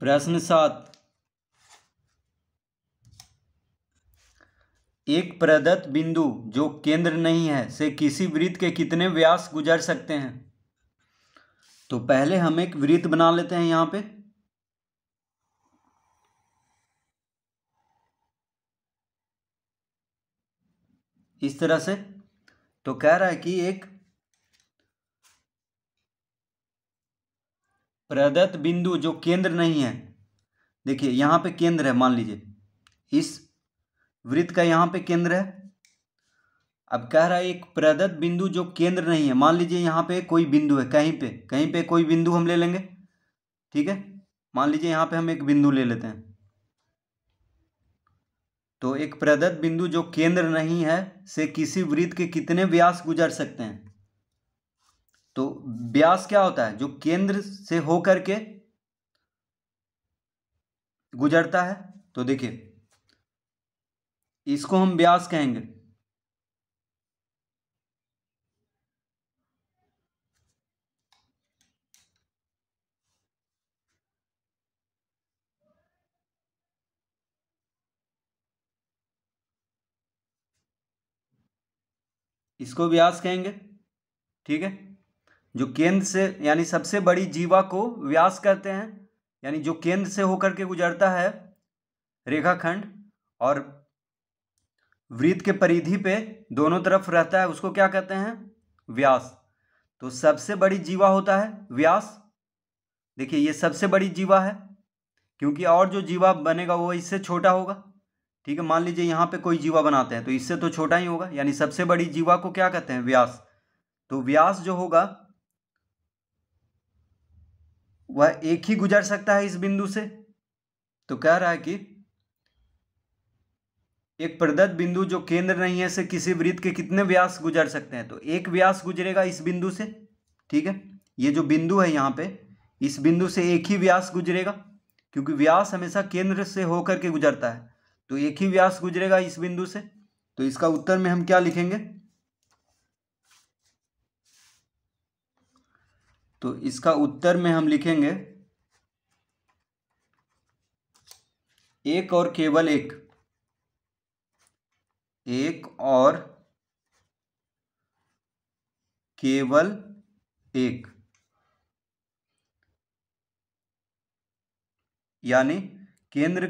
प्रश्न सात एक प्रदत्त बिंदु जो केंद्र नहीं है से किसी वृत्त के कितने व्यास गुजर सकते हैं तो पहले हम एक वृत्त बना लेते हैं यहां पे इस तरह से तो कह रहा है कि एक प्रदत्त बिंदु जो केंद्र नहीं है देखिए यहाँ पे केंद्र है मान लीजिए इस वृत्त का यहाँ पे केंद्र है अब कह रहा है एक प्रदत्त बिंदु जो केंद्र नहीं है मान लीजिए यहाँ पे कोई बिंदु है कहीं पे कहीं पे कोई बिंदु हम ले लेंगे ठीक है मान लीजिए यहाँ पे हम एक बिंदु ले लेते हैं तो एक प्रदत्त बिंदु जो केंद्र नहीं है से किसी वृत्त के कितने व्यास गुजर सकते हैं तो व्यास क्या होता है जो केंद्र से होकर के गुजरता है तो देखिए इसको हम व्यास कहेंगे इसको व्यास कहेंगे ठीक है जो केंद्र से यानी सबसे बड़ी जीवा को व्यास कहते हैं यानी जो केंद्र से होकर के गुजरता है रेखाखंड और वृत्त के परिधि पे दोनों तरफ रहता है उसको क्या कहते हैं व्यास तो सबसे बड़ी जीवा होता है व्यास देखिए ये सबसे बड़ी जीवा है क्योंकि और जो जीवा बनेगा वो इससे छोटा होगा ठीक है मान लीजिए यहाँ पे कोई जीवा बनाते हैं तो इससे तो छोटा ही होगा यानी सबसे बड़ी जीवा को क्या कहते हैं व्यास तो व्यास जो होगा वह एक ही गुजर सकता है इस बिंदु से तो कह रहा है कि एक प्रदत्त बिंदु जो केंद्र नहीं है से किसी वृत्त के कितने व्यास गुजर सकते हैं तो एक व्यास गुजरेगा इस बिंदु से ठीक है ये जो बिंदु है यहाँ पे इस बिंदु से एक ही व्यास गुजरेगा क्योंकि व्यास हमेशा केंद्र से होकर के गुजरता है तो एक ही व्यास गुजरेगा इस बिंदु से तो इसका उत्तर में हम क्या लिखेंगे तो इसका उत्तर में हम लिखेंगे एक और केवल एक एक और केवल एक यानी केंद्र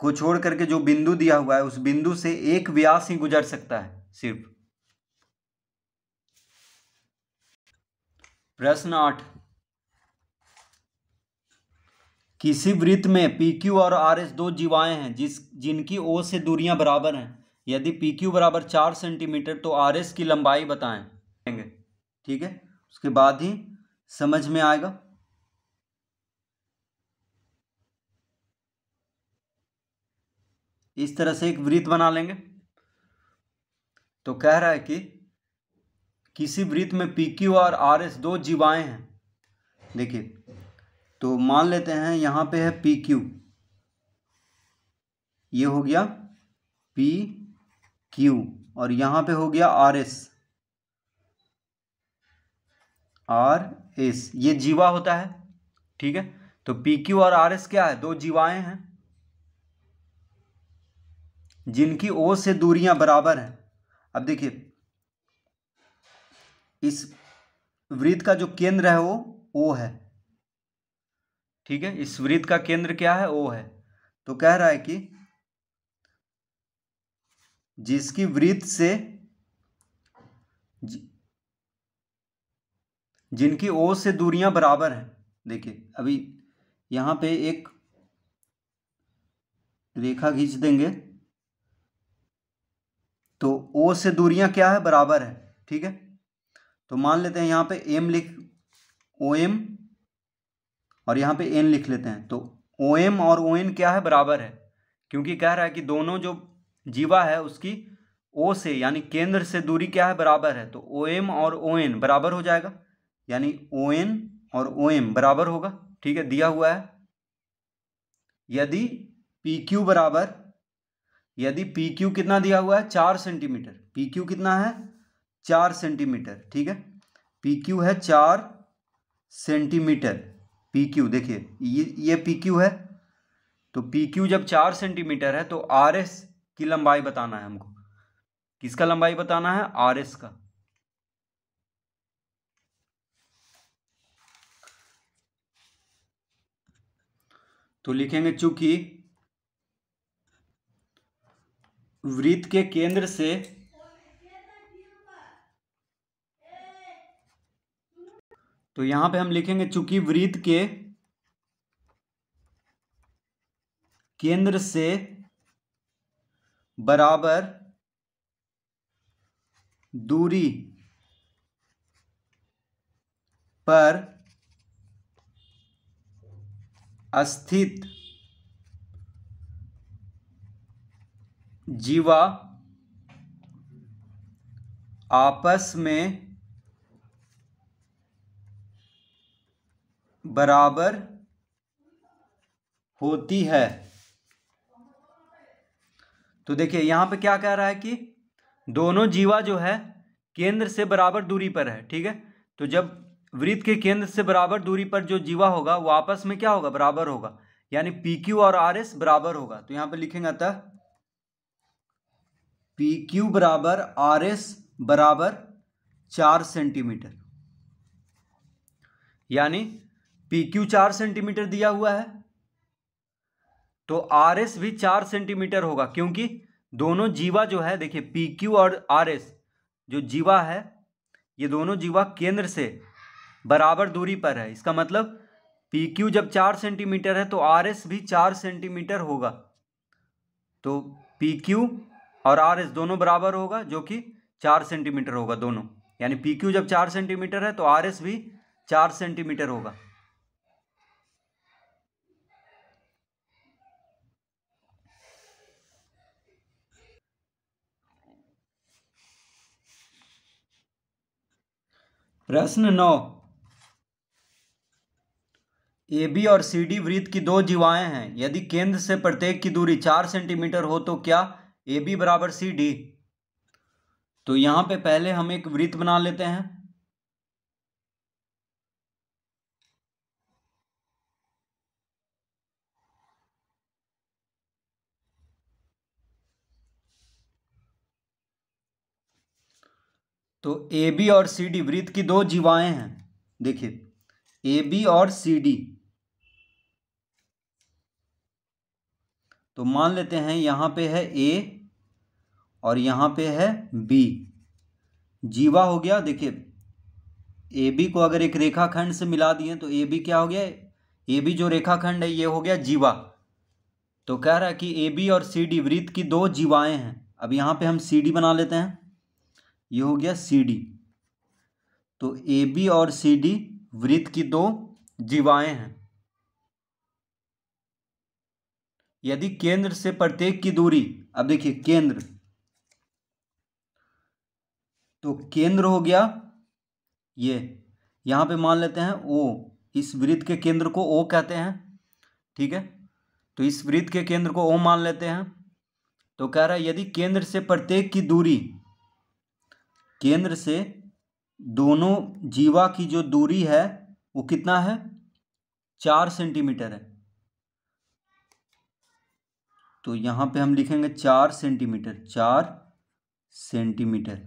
को छोड़ करके जो बिंदु दिया हुआ है उस बिंदु से एक व्यास ही गुजर सकता है सिर्फ प्रश्न आठ किसी वृत्त में पी क्यू और आर एस दो जीवाएं हैं जिस जिनकी ओ से दूरियां बराबर हैं यदि पी क्यू बराबर चार सेंटीमीटर तो आर एस की लंबाई बताएं ठीक है उसके बाद ही समझ में आएगा इस तरह से एक वृत्त बना लेंगे तो कह रहा है कि किसी वृत्त में पी क्यू और आर एस दो जीवाएं हैं देखिए तो मान लेते हैं यहां पे है पी क्यू ये हो गया पी क्यू और यहां पे हो गया आर एस आर एस ये जीवा होता है ठीक है तो पी क्यू और आर एस क्या है दो जीवाएं हैं जिनकी ओ से दूरियां बराबर हैं अब देखिए इस वृत्त का जो केंद्र है वो ओ है ठीक है इस वृत्त का केंद्र क्या है ओ है तो कह रहा है कि जिसकी वृत्त से जिनकी ओ से दूरियां बराबर हैं देखिए अभी यहां पे एक रेखा खींच देंगे तो ओ से दूरियां क्या है बराबर है ठीक है तो मान लेते हैं यहाँ पे एम लिख ओ एम और यहाँ पे एन लिख लेते हैं तो ओ एम और ओ एन क्या है बराबर है क्योंकि कह रहा है कि दोनों जो जीवा है उसकी ओ से यानी केंद्र से दूरी क्या है बराबर है तो ओ एम और ओ एन बराबर हो जाएगा यानी ओ एन और ओ एम बराबर होगा ठीक है दिया हुआ है यदि पी क्यू बराबर यदि पी क्यू कितना दिया हुआ है चार सेंटीमीटर पी क्यू कितना है चार सेंटीमीटर ठीक है पी क्यू है चार सेंटीमीटर पी क्यू देखिए ये ये पी क्यू है तो पी क्यू जब चार सेंटीमीटर है तो आर एस की लंबाई बताना है हमको किसका लंबाई बताना है आर एस का तो लिखेंगे चूंकि वृत्त के केंद्र से तो यहां पे हम लिखेंगे चूंकि वृत्त के केंद्र से बराबर दूरी पर स्थित जीवा आपस में बराबर होती है तो देखिए यहां पे क्या कह रहा है कि दोनों जीवा जो है केंद्र से बराबर दूरी पर है ठीक है तो जब वृत्त के केंद्र से बराबर दूरी पर जो जीवा होगा वो आपस में क्या होगा बराबर होगा यानी पी क्यू और आर एस बराबर होगा तो यहां पे लिखेंगे अतः पी क्यू बराबर आर एस बराबर चार सेंटीमीटर यानी पी क्यू चार सेंटीमीटर दिया हुआ है तो आर एस भी चार सेंटीमीटर होगा क्योंकि दोनों जीवा जो है देखिए पी क्यू और आर एस जो जीवा है ये दोनों जीवा केंद्र से बराबर दूरी पर है इसका मतलब पी क्यू जब चार सेंटीमीटर है तो आर एस भी चार सेंटीमीटर होगा तो पी क्यू और आर एस दोनों बराबर होगा जो कि चार सेंटीमीटर होगा दोनों यानी पी क्यू जब चार सेंटीमीटर है तो आर एस भी चार सेंटीमीटर होगा प्रश्न नौ ए बी और सी डी वृत्त की दो जीवाएं हैं यदि केंद्र से प्रत्येक की दूरी चार सेंटीमीटर हो तो क्या ए बी बराबर सी डी तो यहां पे पहले हम एक वृत्त बना लेते हैं तो ए बी और सी डी वृत्त की दो जीवाएं हैं देखिए ए बी और सी डी तो मान लेते हैं यहां पे है ए और यहां पे है बी जीवा हो गया देखिए ए बी को अगर एक रेखाखंड से मिला दिए तो ए बी क्या हो गया ए बी जो रेखाखंड है ये हो गया जीवा तो कह रहा है कि ए बी और सी डी वृत्त की दो जीवाएं हैं अब यहां पे हम सी डी बना लेते हैं ये हो गया सी डी तो ए बी और सी डी वृत्त की दो जीवाएं हैं यदि केंद्र से प्रत्येक की दूरी अब देखिए केंद्र तो केंद्र हो गया ये यहां पे मान लेते हैं ओ इस वृत्त के केंद्र को ओ कहते हैं ठीक है तो इस वृत्त के केंद्र को ओ मान लेते हैं तो कह रहा है यदि केंद्र से प्रत्येक की दूरी केंद्र से दोनों जीवा की जो दूरी है वो कितना है चार सेंटीमीटर है तो यहां पे हम लिखेंगे चार सेंटीमीटर चार सेंटीमीटर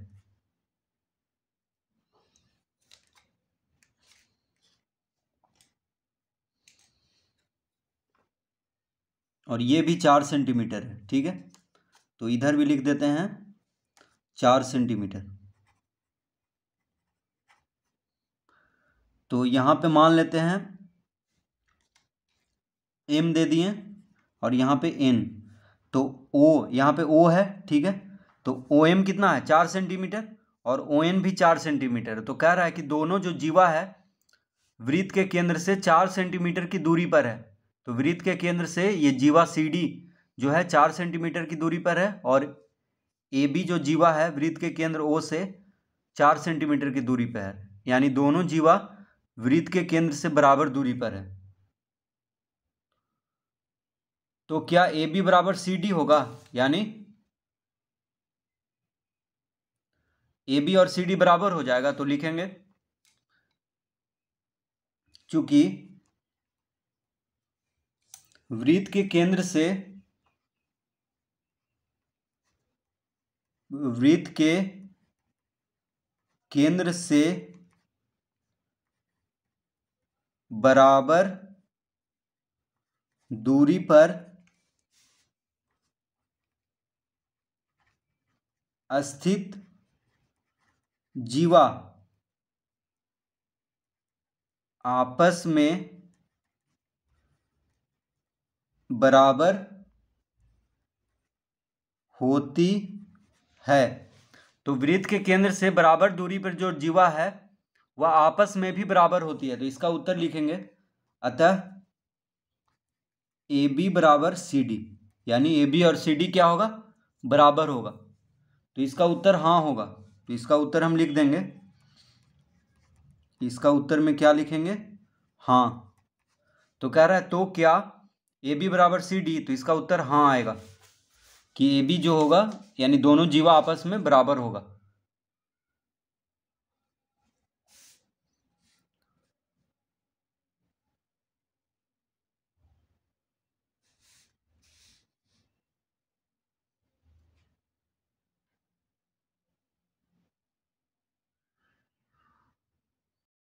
और ये भी चार सेंटीमीटर है ठीक है तो इधर भी लिख देते हैं चार सेंटीमीटर तो यहाँ पे मान लेते हैं एम दे दिए और यहाँ पे एन तो ओ यहाँ पे ओ है ठीक है तो ओ एम कितना है चार सेंटीमीटर और ओ एन भी चार सेंटीमीटर तो कह रहा है कि दोनों जो जीवा है वृत्त के केंद्र से चार सेंटीमीटर की दूरी पर है तो वृत्त के केंद्र से ये जीवा सी डी जो है चार सेंटीमीटर की दूरी पर है और ए बी जो जीवा है वृत्त के केंद्र ओ से चार सेंटीमीटर की दूरी पर है यानी दोनों जीवा वृत्त के केंद्र से बराबर दूरी पर है तो क्या ए बी बराबर सी डी होगा यानी ए बी और सी डी बराबर हो जाएगा तो लिखेंगे चूंकि वृत्त के केंद्र से वृत्त के केंद्र से बराबर दूरी पर स्थित जीवा आपस में बराबर होती है तो वृत्त के केंद्र से बराबर दूरी पर जो जीवा है वह आपस में भी बराबर होती है तो इसका उत्तर लिखेंगे अतः ए बी बराबर सी डी यानी ए बी और सी डी क्या होगा बराबर होगा तो इसका उत्तर हाँ होगा तो इसका उत्तर हम लिख देंगे इसका उत्तर में क्या लिखेंगे हाँ तो कह रहा है तो क्या ए बी बराबर सी डी तो इसका उत्तर हाँ आएगा कि ए बी जो होगा यानी दोनों जीवा आपस में बराबर होगा